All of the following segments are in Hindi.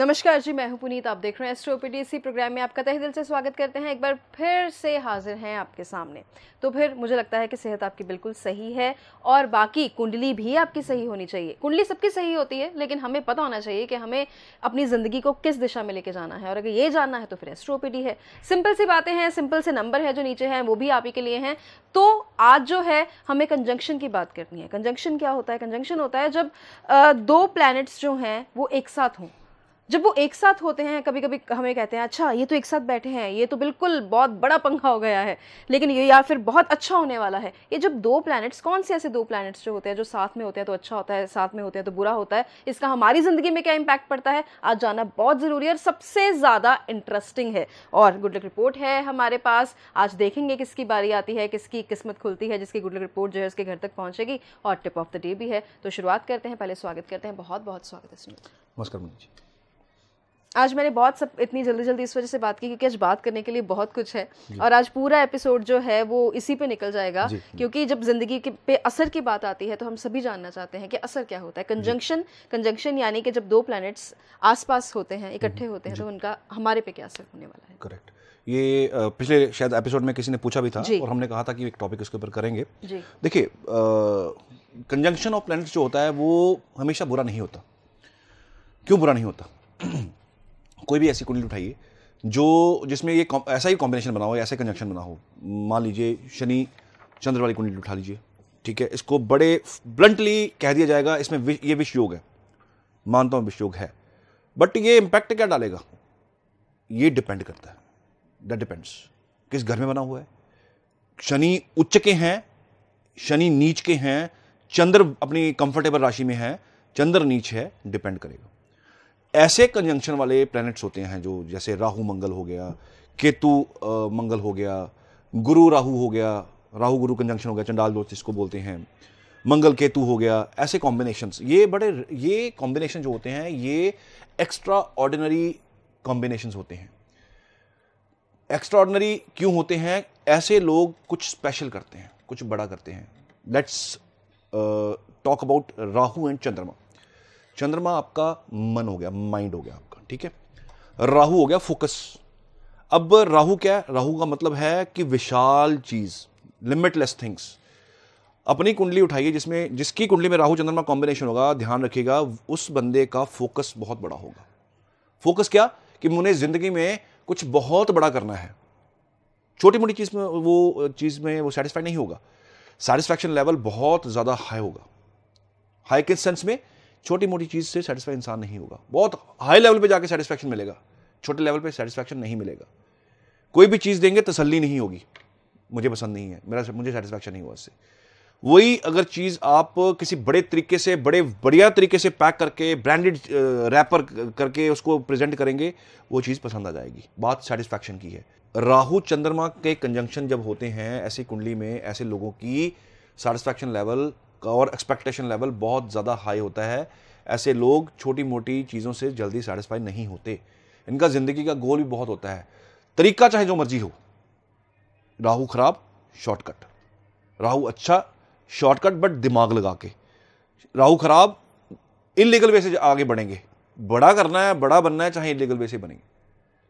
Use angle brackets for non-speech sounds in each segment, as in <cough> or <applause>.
नमस्कार जी मैं हूं पुनीत आप देख रहे हैं एस्ट्रो पीटीसी प्रोग्राम में आपका तहे दिल से स्वागत करते हैं एक बार फिर से हाजिर हैं आपके सामने तो फिर मुझे लगता है कि सेहत आपकी बिल्कुल सही है और बाकी कुंडली भी आपकी सही होनी चाहिए कुंडली सबकी सही होती है लेकिन हमें पता होना चाहिए कि हमें अपनी ज़िंदगी को किस दिशा में लेके जाना है और अगर ये जानना है तो फिर एस्ट्रो है सिंपल सी बातें हैं सिंपल से नंबर है जो नीचे हैं वो भी आप ही के लिए हैं तो आज जो है हमें कंजंक्शन की बात करनी है कंजंक्शन क्या होता है कंजंक्शन होता है जब दो प्लैनेट्स जो हैं वो एक साथ हों जब वो एक साथ होते हैं कभी कभी हमें कहते हैं अच्छा ये तो एक साथ बैठे हैं ये तो बिल्कुल बहुत बड़ा पंखा हो गया है लेकिन ये या फिर बहुत अच्छा होने वाला है ये जब दो प्लैनेट्स कौन से ऐसे दो प्लैनेट्स जो होते हैं जो साथ में होते हैं तो अच्छा होता है साथ में होते हैं तो बुरा होता है इसका हमारी ज़िंदगी में क्या इम्पैक्ट पड़ता है आज जाना बहुत ज़रूरी है और सबसे ज़्यादा इंटरेस्टिंग है और गुड लक रिपोर्ट है हमारे पास आज देखेंगे किसकी बारी आती है किसकी किस्मत खुलती है जिसकी गुड लक रिपोर्ट जो है उसके घर तक पहुँचेगी और टिप ऑफ द डे भी है तो शुरुआत करते हैं पहले स्वागत करते हैं बहुत बहुत स्वागत है नमस्कार आज मैंने बहुत सब इतनी जल्दी जल्दी इस वजह से बात की क्योंकि आज बात करने के लिए बहुत कुछ है और आज पूरा एपिसोड जो है वो इसी पे निकल जाएगा क्योंकि जब जिंदगी के पे असर की बात आती है तो हम सभी जानना चाहते हैं कि असर क्या होता है कंजंक्शन कंजंक्शन यानी कि जब दो प्लैनेट्स आसपास होते हैं इकट्ठे हम्म। होते हैं तो उनका हमारे पे क्या असर होने वाला है करेक्ट ये पिछले शायद एपिसोड में किसी ने पूछा भी था और हमने कहा था कि एक टॉपिक इसके ऊपर करेंगे देखिए कंजंक्शन ऑफ प्लैनेट्स जो होता है वो हमेशा बुरा नहीं होता क्यों बुरा नहीं होता कोई भी ऐसी कुंडली उठाइए जो जिसमें ये ऐसा ही कॉम्बिनेशन बना हो ऐसा ही कंजक्शन बना हो मान लीजिए शनि चंद्र वाली कुंडली उठा लीजिए ठीक है इसको बड़े ब्लंटली कह दिया जाएगा इसमें विश, ये विश योग है मानता हूँ विश योग है बट ये इम्पैक्ट क्या डालेगा ये डिपेंड करता है दैट डिपेंड्स किस घर में बना हुआ है शनि उच्च के हैं शनि नीच के हैं चंद्र अपनी कंफर्टेबल राशि में है चंद्र नीच है डिपेंड करेगा ऐसे कंजंक्शन वाले प्लैनेट्स होते हैं जो जैसे राहु मंगल हो गया केतु मंगल हो गया गुरु राहु हो गया राहु गुरु कंजंक्शन हो गया चंडाल दोस्त जिसको बोलते हैं मंगल केतु हो गया ऐसे कॉम्बिनेशन ये बड़े ये कॉम्बिनेशन जो होते हैं ये एक्स्ट्रा ऑर्डिनरी कॉम्बिनेशन होते हैं एक्स्ट्रा ऑर्डिनरी क्यों होते हैं ऐसे लोग कुछ स्पेशल करते हैं कुछ बड़ा करते हैं let's talk about Rahu and चंद्रमा चंद्रमा आपका मन हो गया माइंड हो गया आपका ठीक है राहु हो गया फोकस अब राहु क्या है राहु का मतलब है कि विशाल चीज लिमिटलेस थिंग्स अपनी कुंडली उठाइए जिसमें जिसकी कुंडली में राहु चंद्रमा कॉम्बिनेशन होगा ध्यान रखिएगा उस बंदे का फोकस बहुत बड़ा होगा फोकस क्या कि मुझे जिंदगी में कुछ बहुत बड़ा करना है छोटी मोटी चीज़ में वो चीज़ में वो सेटिस्फाई नहीं होगा सेटिस्फैक्शन लेवल बहुत ज़्यादा हाई होगा हाई किस सेंस में छोटी मोटी चीज़ से सेटिस्फाई इंसान नहीं होगा बहुत हाई लेवल पे जाके सेटिस्फैक्शन मिलेगा छोटे लेवल पे सेटिस्फैक्शन नहीं मिलेगा कोई भी चीज़ देंगे तसल्ली नहीं होगी मुझे पसंद नहीं है मेरा मुझे सेटिस्फैक्शन नहीं हुआ इससे वही अगर चीज़ आप किसी बड़े तरीके से बड़े बढ़िया तरीके से पैक करके ब्रांडेड रैपर करके उसको प्रेजेंट करेंगे वो चीज़ पसंद आ जाएगी बात सेटिस्फैक्शन की है राहु चंद्रमा के कंजंक्शन जब होते हैं ऐसी कुंडली में ऐसे लोगों की सेटिस्फैक्शन लेवल और एक्सपेक्टेशन लेवल बहुत ज़्यादा हाई होता है ऐसे लोग छोटी मोटी चीज़ों से जल्दी सेटिस्फाई नहीं होते इनका ज़िंदगी का गोल भी बहुत होता है तरीका चाहे जो मर्जी हो राहु खराब शॉर्टकट राहु अच्छा शॉर्टकट बट दिमाग लगा के राहु खराब इलीगल वे से आगे बढ़ेंगे बड़ा करना है बड़ा बनना है चाहे इलीगल वे से बनेंगे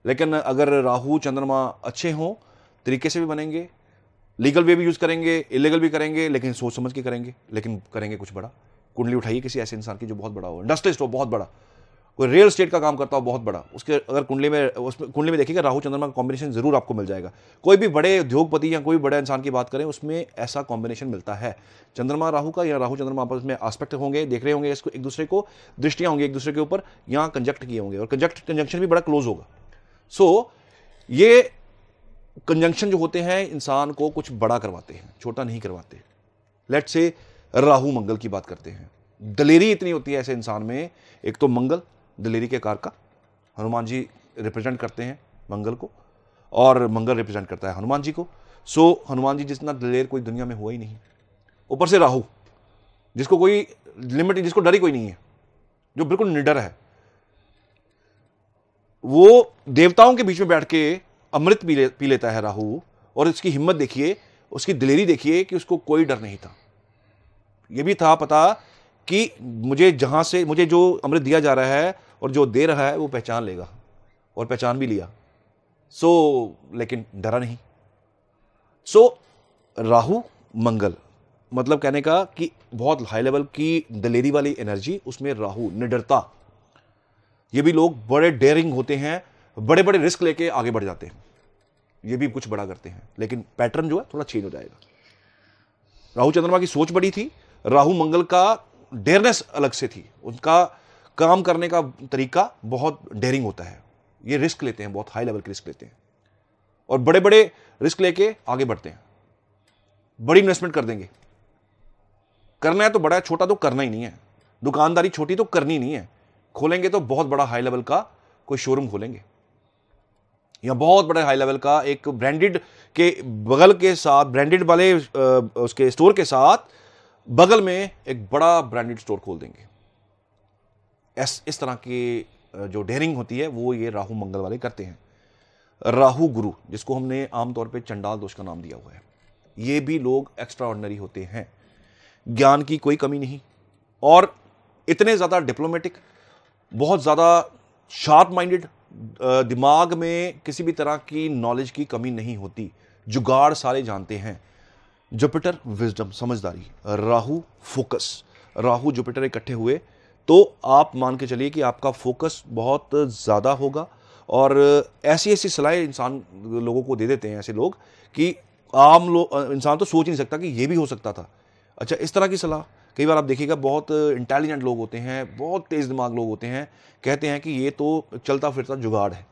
लेकिन अगर राहु चंद्रमा अच्छे हों तरीके से भी बनेंगे लीगल वे भी यूज़ करेंगे इलीगल भी करेंगे लेकिन सोच समझ के करेंगे लेकिन करेंगे कुछ बड़ा कुंडली उठाइए किसी ऐसे इंसान की जो बहुत बड़ा हो इंडस्ट्रिस्ट हो बहुत बड़ा कोई रियल स्टेट का काम करता हो बहुत बड़ा उसके अगर कुंडली में उसमें कुंडली में देखिएगा राहुल चंद्रमा का कॉम्बिनेशन जरूर आपको मिल जाएगा कोई भी बड़े उद्योगपति या कोई बड़े इंसान की बात करें उसमें ऐसा कॉम्बिनेशन मिलता है चंद्रमा राहु का या राहु चंद्रमा आपस में आस्पेक्ट होंगे देख रहे होंगे इसको एक दूसरे को दृष्टियाँ होंगी एक दूसरे के ऊपर यहाँ कंजक्ट किए होंगे और कंजक्ट कंजक्शन भी बड़ा क्लोज होगा सो so, ये कंजंक्शन जो होते हैं इंसान को कुछ बड़ा करवाते हैं छोटा नहीं करवाते लेट से राहु मंगल की बात करते हैं दलेरी इतनी होती है ऐसे इंसान में एक तो मंगल दलेरी के कार का हनुमान जी रिप्रेजेंट करते हैं मंगल को और मंगल रिप्रेजेंट करता है हनुमान जी को सो हनुमान जी जितना दलेर कोई दुनिया में हुआ ही नहीं ऊपर से राहु जिसको कोई लिमिट जिसको डर ही कोई नहीं है जो बिल्कुल निडर है वो देवताओं के बीच में बैठ के अमृत पी ले पी लेता है राहु और उसकी हिम्मत देखिए उसकी दिलेरी देखिए कि उसको कोई डर नहीं था यह भी था पता कि मुझे जहां से मुझे जो अमृत दिया जा रहा है और जो दे रहा है वो पहचान लेगा और पहचान भी लिया सो लेकिन डरा नहीं सो राहु मंगल मतलब कहने का कि बहुत हाई लेवल की दलेरी वाली एनर्जी उसमें राहु निडरता ये भी लोग बड़े डेयरिंग होते हैं बड़े बड़े रिस्क लेके आगे बढ़ जाते हैं ये भी कुछ बड़ा करते हैं लेकिन पैटर्न जो है थोड़ा चेंज हो जाएगा राहु चंद्रमा की सोच बड़ी थी राहु मंगल का डेयरनेस अलग से थी उनका काम करने का तरीका बहुत डेयरिंग होता है ये रिस्क लेते हैं बहुत हाई लेवल के रिस्क लेते हैं और बड़े बड़े रिस्क लेके आगे बढ़ते हैं बड़ी इन्वेस्टमेंट कर देंगे करना है तो बड़ा है छोटा तो करना ही नहीं है दुकानदारी छोटी तो करनी नहीं है खोलेंगे तो बहुत बड़ा हाई लेवल का कोई शोरूम खोलेंगे या बहुत बड़े हाई लेवल का एक ब्रांडेड के बगल के साथ ब्रांडेड वाले उसके स्टोर के साथ बगल में एक बड़ा ब्रांडेड स्टोर खोल देंगे इस इस तरह की जो डेयरिंग होती है वो ये राहु मंगल वाले करते हैं राहु गुरु जिसको हमने आमतौर पर चंडाल दोष का नाम दिया हुआ है ये भी लोग एक्स्ट्रा ऑर्डनरी होते हैं ज्ञान की कोई कमी नहीं और इतने ज़्यादा डिप्लोमेटिक बहुत ज़्यादा शार्प माइंडेड दिमाग में किसी भी तरह की नॉलेज की कमी नहीं होती जुगाड़ सारे जानते हैं जुपिटर विजडम समझदारी राहु फोकस राहु जुपिटर इकट्ठे हुए तो आप मान के चलिए कि आपका फोकस बहुत ज़्यादा होगा और ऐसी ऐसी सलाह इंसान लोगों को दे देते हैं ऐसे लोग कि आम लोग इंसान तो सोच ही नहीं सकता कि ये भी हो सकता था अच्छा इस तरह की सलाह कई बार आप देखिएगा बहुत इंटेलिजेंट लोग होते हैं बहुत तेज़ दिमाग लोग होते हैं कहते हैं कि ये तो चलता फिरता जुगाड़ है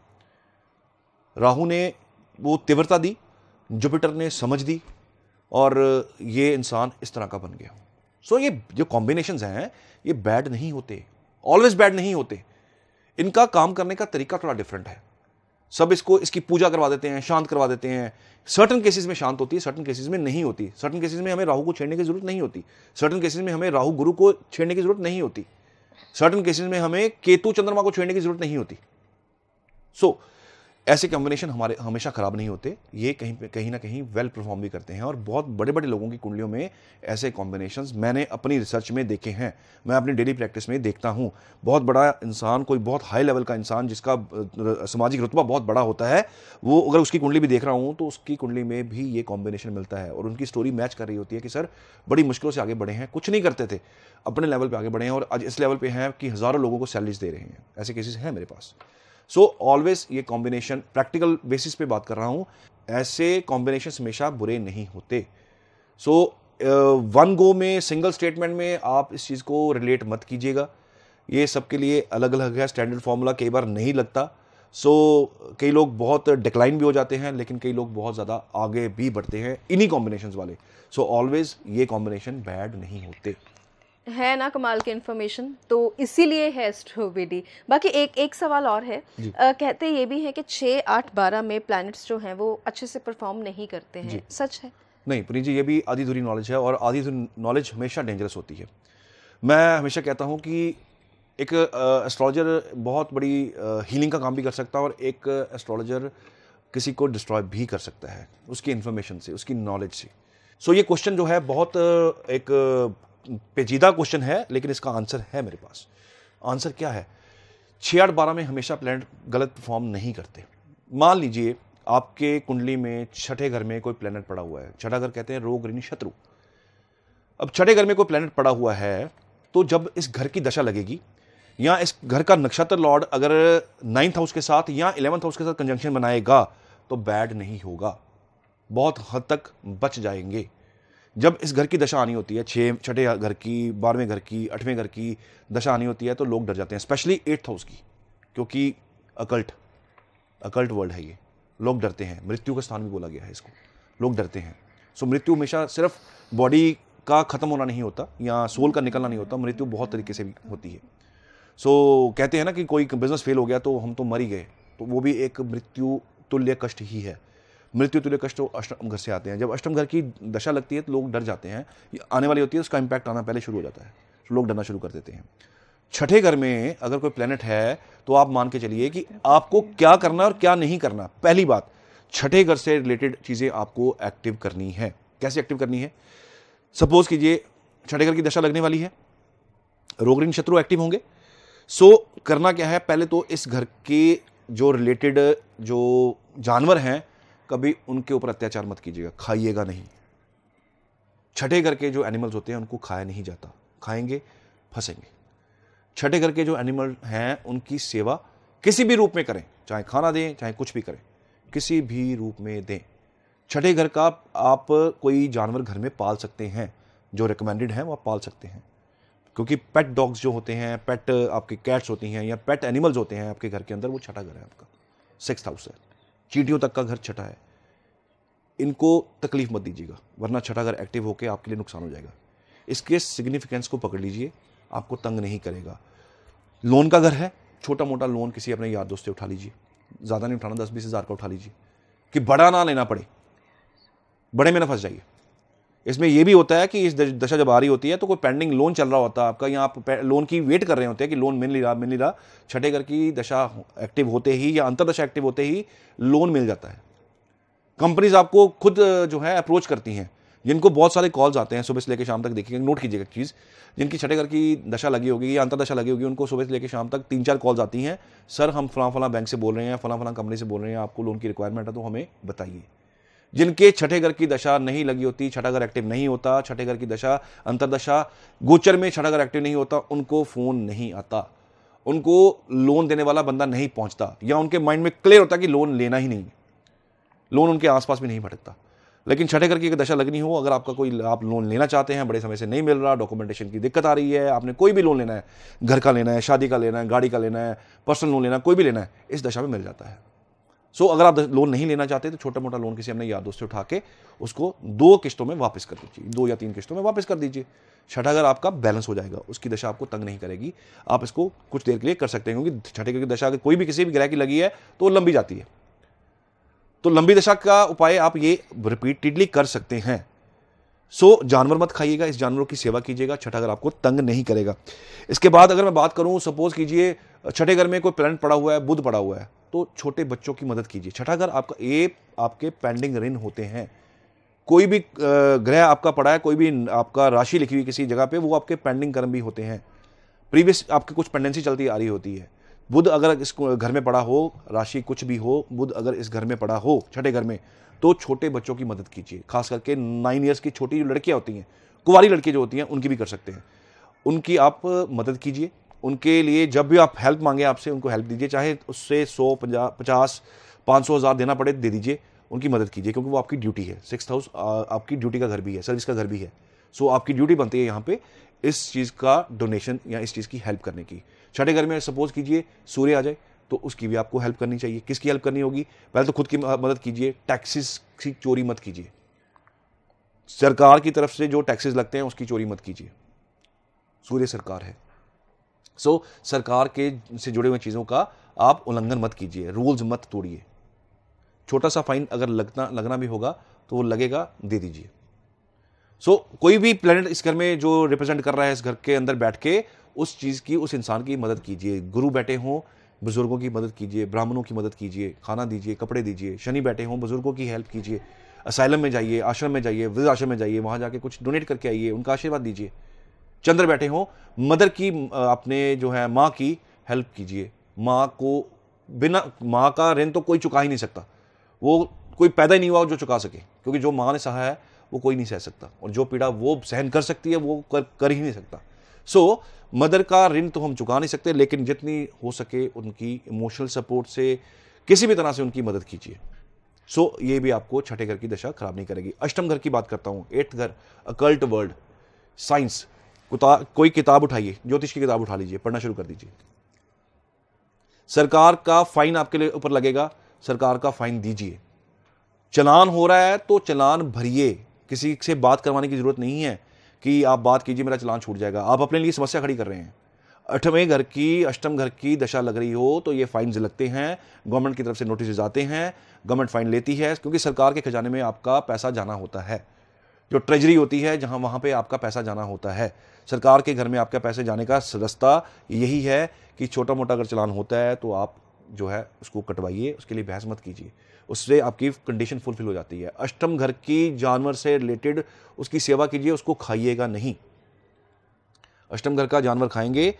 राहु ने वो तीव्रता दी जुपिटर ने समझ दी और ये इंसान इस तरह का बन गया सो so, ये जो कॉम्बिनेशन हैं ये बैड नहीं होते ऑलवेज बैड नहीं होते इनका काम करने का तरीका थोड़ा डिफरेंट है सब इसको इसकी पूजा करवा देते हैं शांत करवा देते हैं सर्टन केसेस में शांत होती है सर्टन केसेस में नहीं होती सर्टन केसेस में हमें राहु को छेड़ने की जरूरत नहीं होती सर्टन केसेस में हमें राहु गुरु को छेड़ने की जरूरत नहीं होती सर्टन केसेस में हमें केतु चंद्रमा को छेड़ने की जरूरत नहीं होती सो so, ऐसे कॉम्बिनेशन हमारे हमेशा ख़राब नहीं होते ये कहीं कहीं ना कहीं वेल परफॉर्म भी करते हैं और बहुत बड़े बड़े लोगों की कुंडलियों में ऐसे कॉम्बिनेशन मैंने अपनी रिसर्च में देखे हैं मैं अपनी डेली प्रैक्टिस में देखता हूँ बहुत बड़ा इंसान कोई बहुत हाई लेवल का इंसान जिसका सामाजिक रुतबा बहुत बड़ा होता है वो अगर उसकी कुंडली भी देख रहा हूँ तो उसकी कुंडली में भी ये कॉम्बिनेशन मिलता है और उनकी स्टोरी मैच कर रही होती है कि सर बड़ी मुश्किलों से आगे बढ़े हैं कुछ नहीं करते थे अपने लेवल पर आगे बढ़े हैं और आज इस लेवल पर हैं कि हज़ारों लोगों को सैलरीज दे रहे हैं ऐसे केसेस हैं मेरे पास सो ऑलवेज ये कॉम्बिनेशन प्रैक्टिकल बेसिस पे बात कर रहा हूँ ऐसे कॉम्बिनेशन हमेशा बुरे नहीं होते सो वन गो में सिंगल स्टेटमेंट में आप इस चीज़ को रिलेट मत कीजिएगा ये सबके लिए अलग अलग है स्टैंडर्ड फार्मूला कई बार नहीं लगता सो so, कई लोग बहुत डिक्लाइन भी हो जाते हैं लेकिन कई लोग बहुत ज़्यादा आगे भी बढ़ते हैं इन्हीं कॉम्बिनेशन वाले सो so, ऑलवेज़ ये कॉम्बिनेशन बैड नहीं होते है ना कमाल की इन्फॉर्मेशन तो इसीलिए है स्ट्रोबेडी बाकी एक एक सवाल और है आ, कहते ये भी हैं कि छः आठ बारह में प्लैनेट्स जो हैं वो अच्छे से परफॉर्म नहीं करते हैं सच है नहीं पुनी जी ये भी आधी धुरी नॉलेज है और आधी नॉलेज हमेशा डेंजरस होती है मैं हमेशा कहता हूँ कि एक एस्ट्रोलॉजर बहुत बड़ी हीलिंग का काम भी कर सकता है और एक एस्ट्रोलॉजर किसी को डिस्ट्रॉय भी कर सकता है उसकी इन्फॉर्मेशन से उसकी नॉलेज से सो so, ये क्वेश्चन जो है बहुत एक पेचीदा क्वेश्चन है लेकिन इसका आंसर है मेरे पास आंसर क्या है छः आठ बारह में हमेशा प्लैनेट गलत परफॉर्म नहीं करते मान लीजिए आपके कुंडली में छठे घर में कोई प्लैनेट पड़ा हुआ है छठा घर कहते हैं रोग ऋणी शत्रु अब छठे घर में कोई प्लैनेट पड़ा हुआ है तो जब इस घर की दशा लगेगी या इस घर का नक्षत्र लॉर्ड अगर नाइन्थ हाउस के साथ या इलेवंथ हाउस के साथ कंजंक्शन बनाएगा तो बैड नहीं होगा बहुत हद तक बच जाएंगे जब इस घर की दशा आनी होती है छः छठे घर की बारहवें घर की आठवें घर की दशा आनी होती है तो लोग डर जाते हैं स्पेशली एट्थ हाउस की क्योंकि अकल्ट अकल्ट वर्ल्ड है ये लोग डरते हैं मृत्यु का स्थान भी बोला गया है इसको लोग डरते हैं सो मृत्यु हमेशा सिर्फ बॉडी का ख़त्म होना नहीं होता या सोल का निकलना नहीं होता मृत्यु बहुत तरीके से भी होती है सो so, कहते हैं ना कि कोई बिज़नेस फेल हो गया तो हम तो मर ही गए तो वो भी एक मृत्यु तुल्य कष्ट ही है मृत्यु तुल्य कष्ट अष्टम घर से आते हैं जब अष्टम घर की दशा लगती है तो लोग डर जाते हैं आने वाली होती है उसका इम्पैक्ट आना पहले शुरू हो जाता है तो लोग डरना शुरू कर देते हैं छठे घर में अगर कोई प्लेनेट है तो आप मान के चलिए कि आपको क्या करना और क्या नहीं करना पहली बात छठे घर से रिलेटेड चीज़ें आपको एक्टिव करनी है कैसे एक्टिव करनी है सपोज कीजिए छठे घर की दशा लगने वाली है रोगरीन शत्रु एक्टिव होंगे सो करना क्या है पहले तो इस घर के जो रिलेटेड जो जानवर हैं कभी उनके ऊपर अत्याचार मत कीजिएगा खाइएगा नहीं छठे घर के जो एनिमल्स होते हैं उनको खाया नहीं जाता खाएंगे फंसेंगे छठे घर के जो एनिमल हैं उनकी सेवा किसी भी रूप में करें चाहे खाना दें चाहे कुछ भी करें किसी भी रूप में दें छठे घर का आप कोई जानवर घर में पाल सकते हैं जो रिकमेंडेड हैं वो आप पाल सकते हैं क्योंकि पेट डॉग्स जो होते हैं पेट आपके कैट्स होती हैं या पेट एनिमल्स होते हैं आपके घर के अंदर वो छठा घर है आपका सिक्स हाउस है चीटियों तक का घर छठा है इनको तकलीफ मत दीजिएगा वरना छठा घर एक्टिव होकर आपके लिए नुकसान हो जाएगा इसके सिग्निफिकेंस को पकड़ लीजिए आपको तंग नहीं करेगा लोन का घर है छोटा मोटा लोन किसी अपने यार दोस्त से उठा लीजिए ज़्यादा नहीं उठाना दस बीस हज़ार का उठा लीजिए कि बड़ा ना लेना पड़े बड़े में ना फंस जाइए इसमें यह भी होता है कि इस दशा जब आ रही होती है तो कोई पेंडिंग लोन चल रहा होता है आपका यहाँ आप लोन की वेट कर रहे होते हैं कि लोन मिल नहीं रहा मिल नहीं रहा छठे घर की दशा एक्टिव होते ही या अंतरदशा एक्टिव होते ही लोन मिल जाता है कंपनीज आपको खुद जो है अप्रोच करती हैं जिनको बहुत सारे कॉल्स आते हैं सुबह से लेकर शाम तक देखिएगा नोट कीजिएगा चीज़ जिनकी छठे घर की दशा लगी होगी या अंतरदशा लगी होगी उनको सुबह से लेकर शाम तक तीन चार कॉल्स आती हैं सर हम फलां फलां बैंक से बोल रहे हैं फलां फलां कंपनी से बोल रहे हैं आपको लोन की रिक्वायरमेंट है तो हमें बताइए जिनके छठे घर की दशा नहीं लगी होती छठा घर एक्टिव नहीं होता छठे घर की दशा अंतरदशा गोचर में छठा घर एक्टिव नहीं होता उनको फोन नहीं आता उनको लोन देने वाला बंदा नहीं पहुंचता या उनके माइंड में क्लियर होता कि लोन लेना ही नहीं लोन उनके आसपास भी नहीं भटकता लेकिन छठे घर की दशा लगनी हो अगर आपका कोई आप लोन लेना चाहते हैं बड़े समय से नहीं मिल रहा डॉक्यूमेंटेशन की दिक्कत आ रही है आपने कोई भी लोन लेना है घर का लेना है शादी का लेना है गाड़ी का लेना है पर्सनल लोन लेना है कोई भी लेना है इस दशा में मिल जाता है सो अगर आप लोन नहीं लेना चाहते तो छोटा मोटा लोन किसी हमने यार दोस्त से उठा के उसको दो किस्तों में वापस कर दीजिए दो या तीन किस्तों में वापस कर दीजिए छठा घर आपका बैलेंस हो जाएगा उसकी दशा आपको तंग नहीं करेगी आप इसको कुछ देर के लिए कर सकते हैं क्योंकि छठे की दशा अगर कोई भी किसी भी ग्रह की लगी है तो वो लंबी जाती है तो लंबी दशा का उपाय आप ये रिपीटेडली कर सकते हैं सो so, जानवर मत खाइएगा इस जानवरों की सेवा कीजिएगा छठा घर आपको तंग नहीं करेगा इसके बाद अगर मैं बात करूं सपोज कीजिए छठे घर में कोई पेरेंट पड़ा हुआ है बुध पड़ा हुआ है तो छोटे बच्चों की मदद कीजिए छठा घर आपका ये आपके पेंडिंग ऋण होते हैं कोई भी ग्रह आपका पड़ा है कोई भी आपका राशि लिखी हुई किसी जगह पे वो आपके पेंडिंग कर्म भी होते हैं प्रीवियस आपकी कुछ पेंडेंसी चलती आ रही होती है बुध अगर इस घर में पड़ा हो राशि कुछ भी हो बुध अगर इस घर में पड़ा हो छठे घर में तो छोटे बच्चों की मदद कीजिए खास करके नाइन ईयर्स की छोटी जो लड़कियाँ होती हैं कुंवारी लड़कियाँ जो होती हैं उनकी भी कर सकते हैं उनकी आप मदद कीजिए उनके लिए जब भी आप हेल्प मांगे आपसे उनको हेल्प दीजिए चाहे उससे सौ पचास पाँच सौ हज़ार देना पड़े दे दीजिए उनकी मदद कीजिए क्योंकि वो आपकी ड्यूटी है सिक्स हाउस आपकी ड्यूटी का घर भी है सर्विस का घर भी है सो so, आपकी ड्यूटी बनती है यहाँ पे इस चीज़ का डोनेशन या इस चीज़ की हेल्प करने की छठे घर में सपोज कीजिए सूर्य आ जाए तो उसकी भी आपको हेल्प करनी चाहिए किसकी हेल्प करनी होगी पहले तो खुद की मदद कीजिए टैक्सेस की चोरी मत कीजिए सरकार की तरफ से जो टैक्सेस लगते हैं उसकी चोरी मत कीजिए सूर्य सरकार है सो सरकार के से जुड़े हुए चीज़ों का आप उल्लंघन मत कीजिए रूल्स मत तोड़िए छोटा सा फाइन अगर लगना लगना भी होगा तो वो लगेगा दे दीजिए सो so, कोई भी प्लेनेट इस घर में जो रिप्रेजेंट कर रहा है इस घर के अंदर बैठ के उस चीज़ की उस इंसान की मदद कीजिए गुरु बैठे हों बुज़ुर्गों की मदद कीजिए ब्राह्मणों की मदद कीजिए खाना दीजिए कपड़े दीजिए शनि बैठे हों बुज़ुर्गों की हेल्प कीजिए असाइलम में जाइए आश्रम में जाइए वृद्ध आश्रम में जाइए वहाँ जाके कुछ डोनेट करके आइए उनका आशीर्वाद दीजिए चंद्र बैठे हों मदर की अपने जो है माँ की हेल्प कीजिए माँ को बिना माँ का ऋण तो कोई चुका ही नहीं सकता वो कोई पैदा ही नहीं हुआ जो चुका सके क्योंकि जो माँ ने सहा है वो कोई नहीं सह सकता और जो पीड़ा वो सहन कर सकती है वो कर कर ही नहीं सकता सो so, मदर का ऋण तो हम चुका नहीं सकते लेकिन जितनी हो सके उनकी इमोशनल सपोर्ट से किसी भी तरह से उनकी मदद कीजिए सो so, ये भी आपको छठे घर की दशा खराब नहीं करेगी अष्टम घर की बात करता हूँ एट्थ घर अकल्ट वर्ल्ड साइंस कोई किताब उठाइए ज्योतिष की किताब उठा लीजिए पढ़ना शुरू कर दीजिए सरकार का फाइन आपके लिए ऊपर लगेगा सरकार का फाइन दीजिए चलान हो रहा है तो चलान भरिए किसी से बात करवाने की ज़रूरत नहीं है कि आप बात कीजिए मेरा चलान छूट जाएगा आप अपने लिए समस्या खड़ी कर रहे हैं अठवें घर की अष्टम घर की दशा लग रही हो तो ये फाइन लगते हैं गवर्नमेंट की तरफ से नोटिस आते हैं गवर्नमेंट फाइन लेती है क्योंकि सरकार के खजाने में आपका पैसा जाना होता है जो ट्रेजरी होती है जहाँ वहाँ पे आपका पैसा जाना होता है सरकार के घर में आपका पैसे जाने का रास्ता यही है कि छोटा मोटा अगर चलान होता है तो आप जो है उसको कटवाइए उसके लिए बहस मत कीजिए उससे आपकी कंडीशन फुलफिल हो जाती है अष्टम घर की जानवर से रिलेटेड उसकी सेवा कीजिए उसको खाइएगा नहीं अष्टम घर का जानवर खाएंगे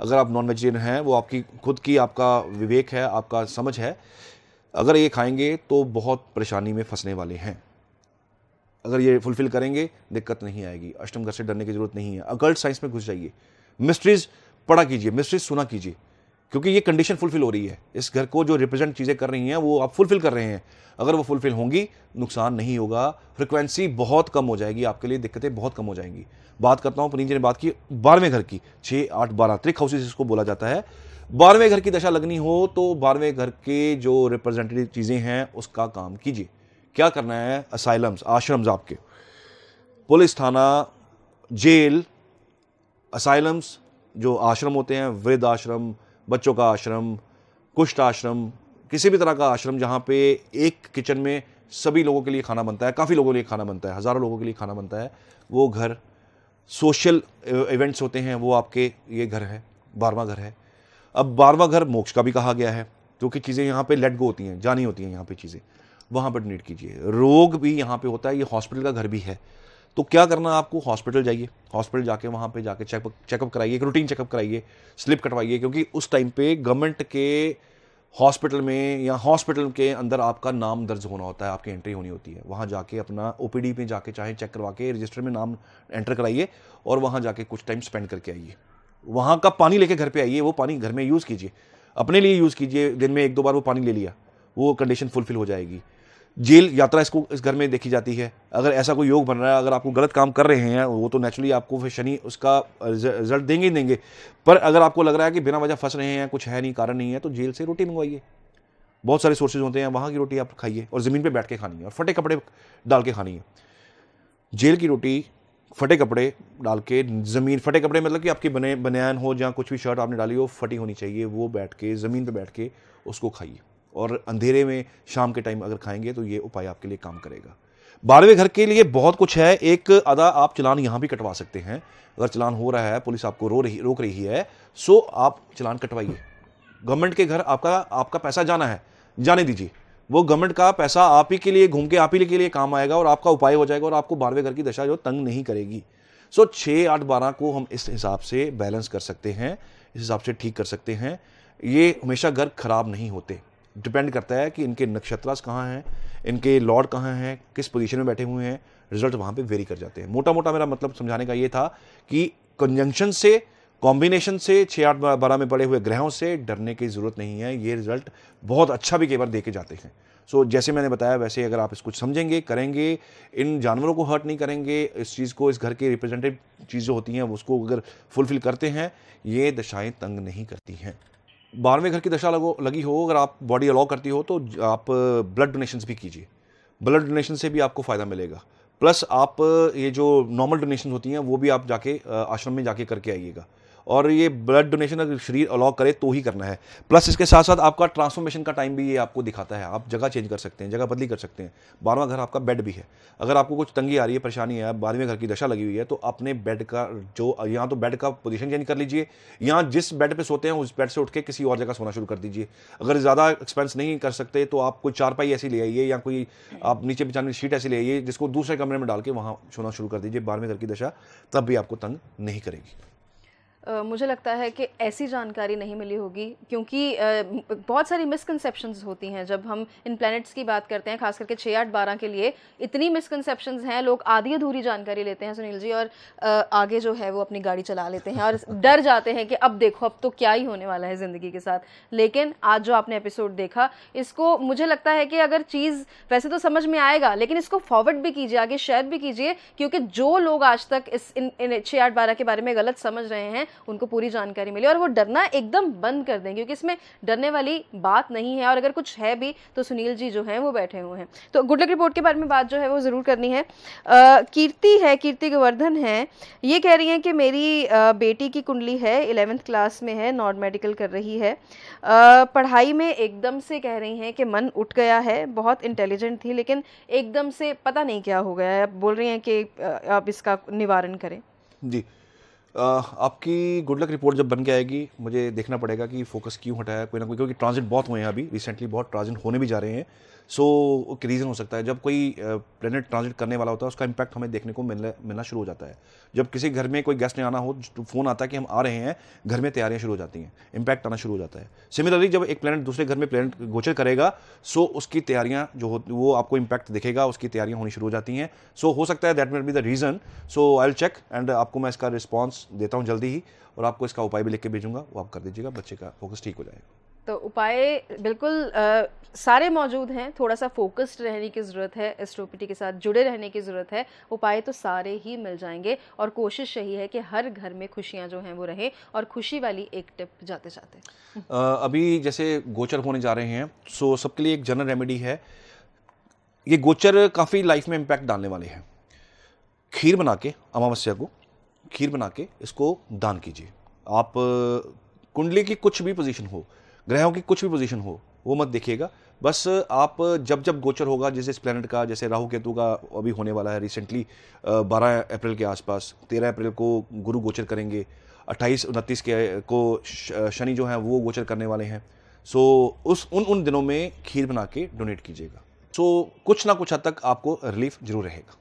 अगर आप नॉन वेजिटेरियन हैं वो आपकी खुद की आपका विवेक है आपका समझ है अगर ये खाएंगे तो बहुत परेशानी में फंसने वाले हैं अगर ये फुलफिल करेंगे दिक्कत नहीं आएगी अष्टम घर से डरने की जरूरत नहीं है अकल्ट साइंस में घुस जाइए मिस्ट्रीज पढ़ा कीजिए मिस्ट्रीज सुना कीजिए क्योंकि ये कंडीशन फुलफिल हो रही है इस घर को जो रिप्रेजेंट चीज़ें कर रही हैं वो आप फुलफिल कर रहे हैं अगर वो फुलफिल होंगी नुकसान नहीं होगा फ्रिक्वेंसी बहुत कम हो जाएगी आपके लिए दिक्कतें बहुत कम हो जाएंगी बात करता हूँ पुनीत जी ने बात की बारहवें घर की छः आठ बारह त्रिक हाउसेज इसको बोला जाता है बारहवें घर की दशा लगनी हो तो बारहवें घर के जो रिप्रेजेंटेटिव चीज़ें हैं उसका काम कीजिए क्या करना है असाइलम्स आश्रम्स आपके पुलिस थाना जेल असाइलम्स जो आश्रम होते हैं वृद्ध आश्रम बच्चों का आश्रम कुष्ठ आश्रम किसी भी तरह का आश्रम जहाँ पे एक किचन में सभी लोगों के लिए खाना बनता है काफ़ी लोगों के लिए खाना बनता है हज़ारों लोगों के लिए खाना बनता है वो घर सोशल इवेंट्स होते हैं वो आपके ये घर है बारवा घर है अब बारवा घर मोक्ष का भी कहा गया है क्योंकि चीज़ें यहाँ पे लेट गो होती हैं जानी होती हैं यहाँ पे चीज़ें वहाँ पर एडमिट कीजिए रोग भी यहाँ पे होता है ये हॉस्पिटल का घर भी है तो क्या करना आपको हॉस्पिटल जाइए हॉस्पिटल जाके वहाँ पे जाके चेकअप चेकअप कराइए एक रूटीन चेकअप कराइए स्लिप कटवाइए क्योंकि उस टाइम पे गवर्नमेंट के हॉस्पिटल में या हॉस्पिटल के अंदर आपका नाम दर्ज होना होता है आपकी एंट्री होनी होती है वहाँ जाके अपना ओ में जाके चाहे चेक करवा के रजिस्टर में नाम एंटर कराइए और वहाँ जाके कुछ टाइम स्पेंड करके आइए वहाँ का पानी लेके घर पे आइए वो पानी घर में यूज़ कीजिए अपने लिए यूज़ कीजिए दिन में एक दो बार वो पानी ले लिया वो कंडीशन फुलफिल हो जाएगी जेल यात्रा इसको इस घर में देखी जाती है अगर ऐसा कोई योग बन रहा है अगर आपको गलत काम कर रहे हैं वो तो नेचुरली आपको फिर शनि उसका रिजल्ट देंगे ही देंगे पर अगर आपको लग रहा है कि बिना वजह फंस रहे हैं कुछ है नहीं कारण नहीं है तो जेल से रोटी मंगवाइए बहुत सारे सोर्सेज होते हैं वहाँ की रोटी आप खाइए और ज़मीन पर बैठ के खानी है और फटे कपड़े डाल के खानी है जेल की रोटी फटे कपड़े डाल के ज़मीन फटे कपड़े मतलब कि आपकी बने बनैन हो जहाँ कुछ भी शर्ट आपने डाली हो फटी होनी चाहिए वो बैठ के ज़मीन पर बैठ के उसको खाइए और अंधेरे में शाम के टाइम अगर खाएंगे तो ये उपाय आपके लिए काम करेगा बारहवें घर के लिए बहुत कुछ है एक अदा आप चलान यहाँ भी कटवा सकते हैं अगर चलान हो रहा है पुलिस आपको रो रही रोक रही है सो आप चलान कटवाइए गवर्नमेंट के घर आपका आपका पैसा जाना है जाने दीजिए वो गवर्नमेंट का पैसा आप ही के लिए घूम के आप ही के लिए काम आएगा और आपका उपाय हो जाएगा और आपको बारहवें घर की दशा जो तंग नहीं करेगी सो छः आठ बारह को हम इस हिसाब से बैलेंस कर सकते हैं इस हिसाब से ठीक कर सकते हैं ये हमेशा घर खराब नहीं होते डिपेंड करता है कि इनके नक्षत्रास कहाँ हैं इनके लॉर्ड कहाँ हैं किस पोजीशन में बैठे हुए हैं रिजल्ट वहाँ पे वेरी कर जाते हैं मोटा मोटा मेरा मतलब समझाने का ये था कि कंजंक्शन से कॉम्बिनेशन से छः आठ बारह में पड़े हुए ग्रहों से डरने की ज़रूरत नहीं है ये रिजल्ट बहुत अच्छा भी कई बार दे के जाते हैं सो so, जैसे मैंने बताया वैसे अगर आप इसको समझेंगे करेंगे इन जानवरों को हर्ट नहीं करेंगे इस चीज़ को इस घर के रिप्रेजेंटेटिव चीज़ जो होती हैं उसको अगर फुलफिल करते हैं ये दशाएँ तंग नहीं करती हैं बारहवें घर की दशा लगो लगी हो अगर आप बॉडी अलाउ करती हो तो आप ब्लड uh, डोनेशन भी कीजिए ब्लड डोनेशन से भी आपको फ़ायदा मिलेगा प्लस आप ये जो नॉर्मल डोनेशन होती हैं वो भी आप जाके आश्रम में जाके करके आइएगा और ये ब्लड डोनेशन अगर शरीर अलाउ करे तो ही करना है प्लस इसके साथ साथ आपका ट्रांसफॉर्मेशन का टाइम भी ये आपको दिखाता है आप जगह चेंज कर सकते हैं जगह बदली कर सकते हैं बारहवा घर आपका बेड भी है अगर आपको कुछ तंगी आ रही है परेशानी है बारहवें घर की दशा लगी हुई है तो अपने बेड का जो यहाँ तो बेड का पोजिशन चेंज कर लीजिए यहाँ जिस बेड पर सोते हैं उस बेड से उठ के किसी और जगह सोना शुरू कर दीजिए अगर ज़्यादा एक्सपेंस नहीं कर सकते तो आप कोई चारपाई ऐसी ले आइए या कोई आप नीचे बिछाने शीट ऐसी ले आइए जिसको दूसरे कमरे में डाल के वहाँ छोना शुरू कर दीजिए बारहवीं घर की दशा तब भी आपको तंग नहीं करेगी मुझे लगता है कि ऐसी जानकारी नहीं मिली होगी क्योंकि बहुत सारी मिसकनसेप्शंस होती हैं जब हम इन प्लैनेट्स की बात करते हैं खास करके छः आठ बारह के लिए इतनी मिसकनसेप्शंस हैं लोग आधी अधूरी जानकारी लेते हैं सुनील जी और आगे जो है वो अपनी गाड़ी चला लेते हैं और <laughs> डर जाते हैं कि अब देखो अब तो क्या ही होने वाला है ज़िंदगी के साथ लेकिन आज जो आपने एपिसोड देखा इसको मुझे लगता है कि अगर चीज़ वैसे तो समझ में आएगा लेकिन इसको फॉरवर्ड भी कीजिए आगे शेयर भी कीजिए क्योंकि जो लोग आज तक इस इन, इन छः आठ बारह के बारे में गलत समझ रहे हैं उनको पूरी जानकारी मिले और वो डरना एकदम बंद कर दें क्योंकि इसमें डरने वाली बात नहीं है और अगर कुछ है भी तो सुनील जी जो हैं वो बैठे हुए हैं तो गुड लक रिपोर्ट के बारे में बात जो है वो ज़रूर करनी है कीर्ति है कीर्ति गोवर्धन है ये कह रही हैं कि मेरी बेटी की कुंडली है इलेवेंथ क्लास में है नॉन मेडिकल कर रही है पढ़ाई में एकदम से कह रही हैं कि मन उठ गया है बहुत इंटेलिजेंट थी लेकिन एकदम से पता नहीं क्या हो गया है बोल रही हैं कि आप इसका निवारण करें जी आपकी गुड लक रिपोर्ट जब बन के आएगी मुझे देखना पड़ेगा कि फोकस क्यों हटाया कोई ना कोई क्योंकि ट्रांजिट बहुत हुए हैं अभी रिसेंटली बहुत ट्रांजिट होने भी जा रहे हैं सो so, एक रीज़न हो सकता है जब कोई प्लेनेट ट्रांजिट करने वाला होता है उसका इंपैक्ट हमें देखने को मिलने मिलना शुरू हो जाता है जब किसी घर में कोई गेस्ट ने आना हो तो फ़ोन आता है कि हम आ रहे हैं घर में तैयारियां शुरू हो जाती हैं इंपैक्ट आना शुरू हो जाता है सिमिलरली जब एक प्लेनेट दूसरे घर में प्लेनेट गोचर करेगा सो उसकी तैयारियाँ जो हो वो आपको इम्पैक्ट दिखेगा उसकी तैयारियाँ होनी शुरू हो जाती हैं सो so, हो सकता है that might be the reason so I will check and आपको मैं इसका रिस्पॉन्स देता हूँ जल्दी ही और आपको इसका उपाय भी लिख के भेजूंगा वो आप कर दीजिएगा बच्चे का फोकस ठीक हो जाएगा तो उपाय बिल्कुल आ, सारे मौजूद हैं थोड़ा सा फोकस्ड रहने की ज़रूरत है एस्ट्रोपिटी के साथ जुड़े रहने की ज़रूरत है उपाय तो सारे ही मिल जाएंगे और कोशिश यही है कि हर घर में खुशियाँ जो हैं वो रहें और खुशी वाली एक टिप जाते जाते अभी जैसे गोचर होने जा रहे हैं सो सबके लिए एक जनरल रेमेडी है ये गोचर काफ़ी लाइफ में इम्पैक्ट डालने वाले हैं खीर बना के अमावस्या को खीर बना के इसको दान कीजिए आप कुंडली की कुछ भी पोजीशन हो ग्रहों की कुछ भी पोजीशन हो वो मत देखिएगा बस आप जब जब गोचर होगा जैसे इस प्लैनेट का जैसे राहु केतु का अभी होने वाला है रिसेंटली 12 अप्रैल के आसपास 13 अप्रैल को गुरु गोचर करेंगे 28 उनतीस के को शनि जो है वो गोचर करने वाले हैं सो उस उन उन दिनों में खीर बना के डोनेट कीजिएगा सो कुछ ना कुछ हद तक आपको रिलीफ जरूर रहेगा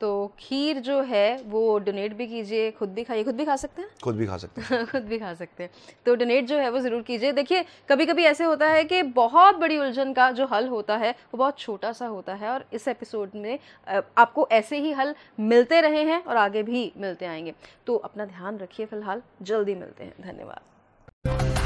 तो खीर जो है वो डोनेट भी कीजिए खुद भी खाइए खुद भी खा सकते हैं खुद भी खा सकते हैं <laughs> खुद भी खा सकते हैं तो डोनेट जो है वो ज़रूर कीजिए देखिए कभी कभी ऐसे होता है कि बहुत बड़ी उलझन का जो हल होता है वो बहुत छोटा सा होता है और इस एपिसोड में आपको ऐसे ही हल मिलते रहे हैं और आगे भी मिलते आएंगे तो अपना ध्यान रखिए फ़िलहाल जल्दी मिलते हैं धन्यवाद